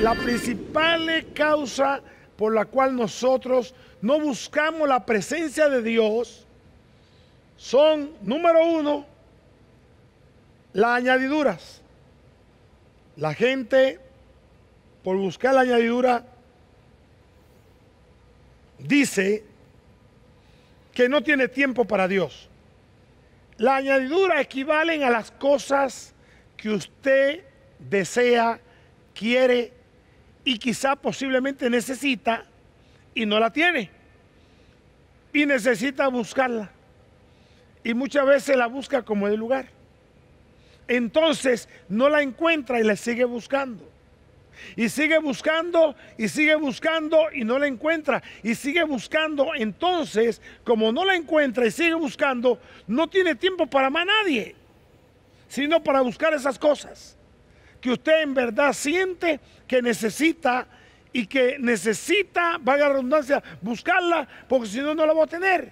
La principal causa por la cual nosotros no buscamos la presencia de Dios son, número uno, las añadiduras. La gente, por buscar la añadidura, dice que no tiene tiempo para Dios. La añadidura equivalen a las cosas que usted desea, quiere y quizá posiblemente necesita y no la tiene. Y necesita buscarla. Y muchas veces la busca como de lugar. Entonces no la encuentra y la sigue buscando. Y sigue buscando y sigue buscando y no la encuentra. Y sigue buscando. Entonces, como no la encuentra y sigue buscando, no tiene tiempo para más nadie, sino para buscar esas cosas que usted en verdad siente que necesita y que necesita, valga la redundancia, buscarla, porque si no, no la va a tener.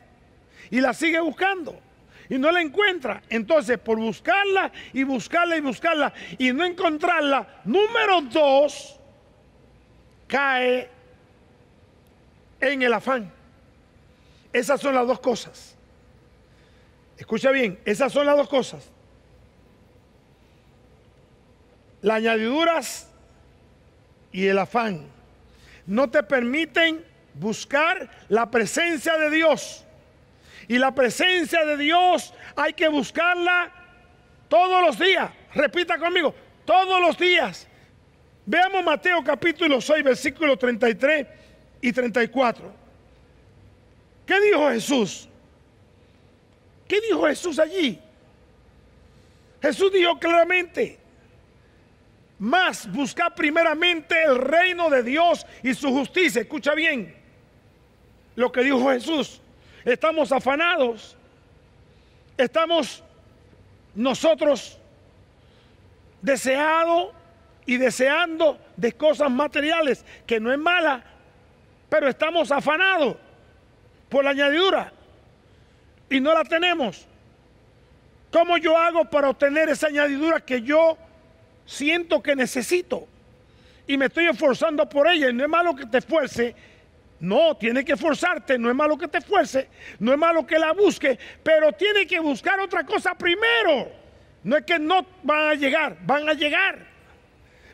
Y la sigue buscando y no la encuentra. Entonces, por buscarla y buscarla y buscarla y no encontrarla, número dos, cae en el afán. Esas son las dos cosas. Escucha bien, esas son las dos cosas. Las añadiduras y el afán no te permiten buscar la presencia de Dios. Y la presencia de Dios hay que buscarla todos los días. Repita conmigo, todos los días. Veamos Mateo capítulo 6, versículos 33 y 34. ¿Qué dijo Jesús? ¿Qué dijo Jesús allí? Jesús dijo claramente, más busca primeramente el reino de Dios y su justicia. Escucha bien lo que dijo Jesús estamos afanados, estamos nosotros deseado y deseando de cosas materiales, que no es mala, pero estamos afanados por la añadidura y no la tenemos. ¿Cómo yo hago para obtener esa añadidura que yo siento que necesito? Y me estoy esforzando por ella. Y no es malo que te esfuerce, no, tiene que forzarte no es malo que te fuerce, no es malo que la busque pero tiene que buscar otra cosa primero. No es que no van a llegar, van a llegar.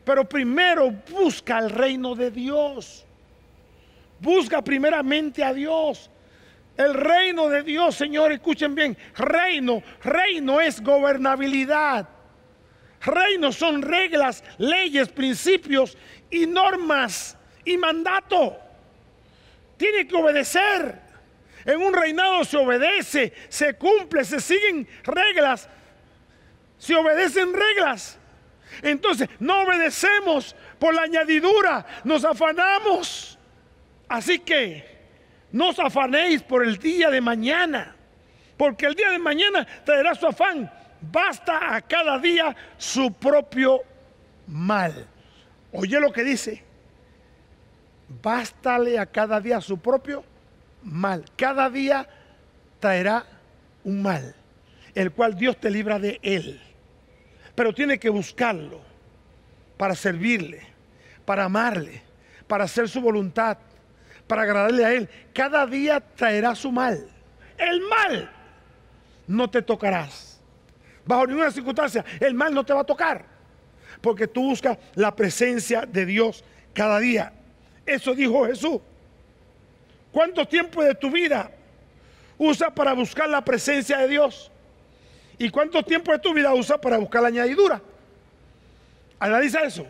Pero primero busca el reino de Dios. Busca primeramente a Dios. El reino de Dios, Señor, escuchen bien. Reino, reino es gobernabilidad. Reino son reglas, leyes, principios y normas y mandato tiene que obedecer. En un reinado se obedece, se cumple, se siguen reglas, se obedecen reglas. Entonces, no obedecemos por la añadidura, nos afanamos. Así que, no os afanéis por el día de mañana, porque el día de mañana traerá su afán. Basta a cada día su propio mal. Oye lo que dice. Bástale a cada día su propio mal. Cada día traerá un mal, el cual Dios te libra de él. Pero tiene que buscarlo para servirle, para amarle, para hacer su voluntad, para agradarle a él. Cada día traerá su mal. El mal no te tocarás. Bajo ninguna circunstancia, el mal no te va a tocar. Porque tú buscas la presencia de Dios cada día. Eso dijo Jesús. ¿Cuánto tiempo de tu vida usa para buscar la presencia de Dios? ¿Y cuánto tiempo de tu vida usa para buscar la añadidura? Analiza eso.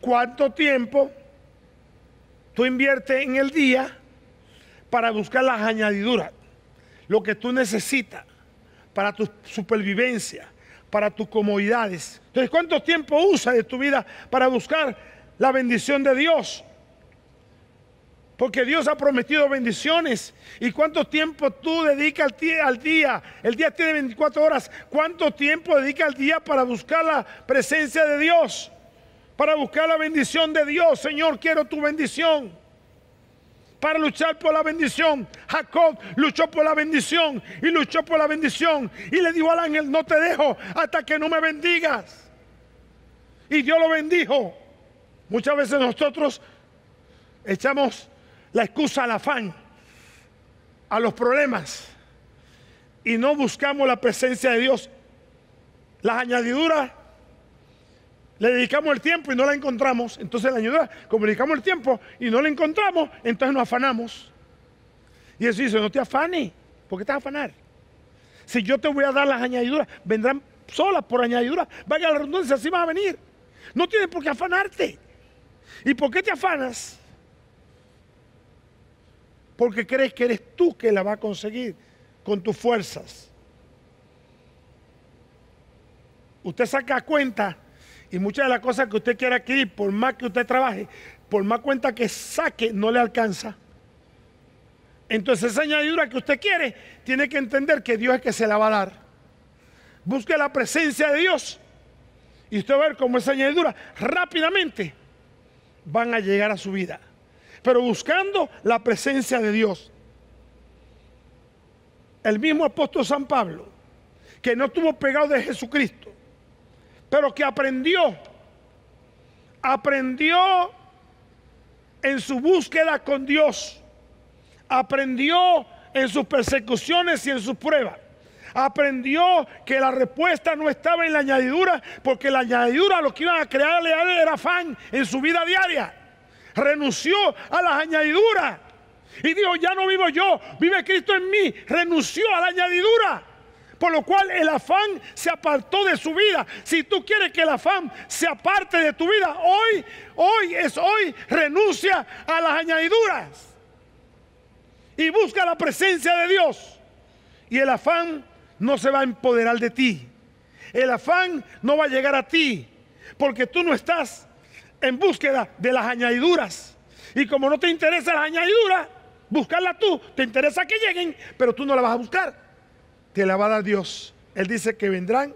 ¿Cuánto tiempo tú inviertes en el día para buscar las añadiduras? Lo que tú necesitas para tu supervivencia, para tus comodidades. Entonces, ¿cuánto tiempo usa de tu vida para buscar la bendición de Dios? Porque Dios ha prometido bendiciones. ¿Y cuánto tiempo tú dedicas al día, El día tiene 24 horas. ¿Cuánto tiempo dedicas al día para buscar la presencia de Dios? Para buscar la bendición de Dios. Señor, quiero tu bendición. Para luchar por la bendición. Jacob luchó por la bendición y luchó por la bendición. Y le dijo al ángel, no te dejo hasta que no me bendigas. Y Dios lo bendijo. Muchas veces nosotros echamos la excusa al afán, a los problemas, y no buscamos la presencia de Dios. Las añadiduras, le dedicamos el tiempo y no la encontramos. Entonces la añadidura, como dedicamos el tiempo y no la encontramos, entonces nos afanamos. Y eso dice, no te afanes, ¿por qué te vas a afanar? Si yo te voy a dar las añadiduras, vendrán solas por añadidura. Vaya la redundancia, así van a venir. No tienes por qué afanarte. ¿Y por qué te afanas? porque crees que eres tú que la va a conseguir con tus fuerzas. Usted saca cuenta y muchas de las cosas que usted quiere adquirir, por más que usted trabaje, por más cuenta que saque, no le alcanza. Entonces esa añadidura que usted quiere, tiene que entender que Dios es que se la va a dar. Busque la presencia de Dios y usted va a ver cómo esa añadidura rápidamente van a llegar a su vida pero buscando la presencia de Dios. El mismo apóstol San Pablo, que no estuvo pegado de Jesucristo, pero que aprendió, aprendió en su búsqueda con Dios, aprendió en sus persecuciones y en sus pruebas aprendió que la respuesta no estaba en la añadidura, porque la añadidura lo que iban a crear era afán en su vida diaria renunció a las añadiduras y dijo, ya no vivo yo, vive Cristo en mí, renunció a la añadidura. Por lo cual el afán se apartó de su vida. Si tú quieres que el afán se aparte de tu vida, hoy, hoy es hoy, renuncia a las añadiduras. Y busca la presencia de Dios. Y el afán no se va a empoderar de ti. El afán no va a llegar a ti. Porque tú no estás en búsqueda de las añadiduras. Y como no te interesa las añadiduras, buscarlas tú, te interesa que lleguen, pero tú no la vas a buscar. Te la va a dar Dios. Él dice que vendrán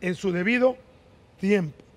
en su debido tiempo.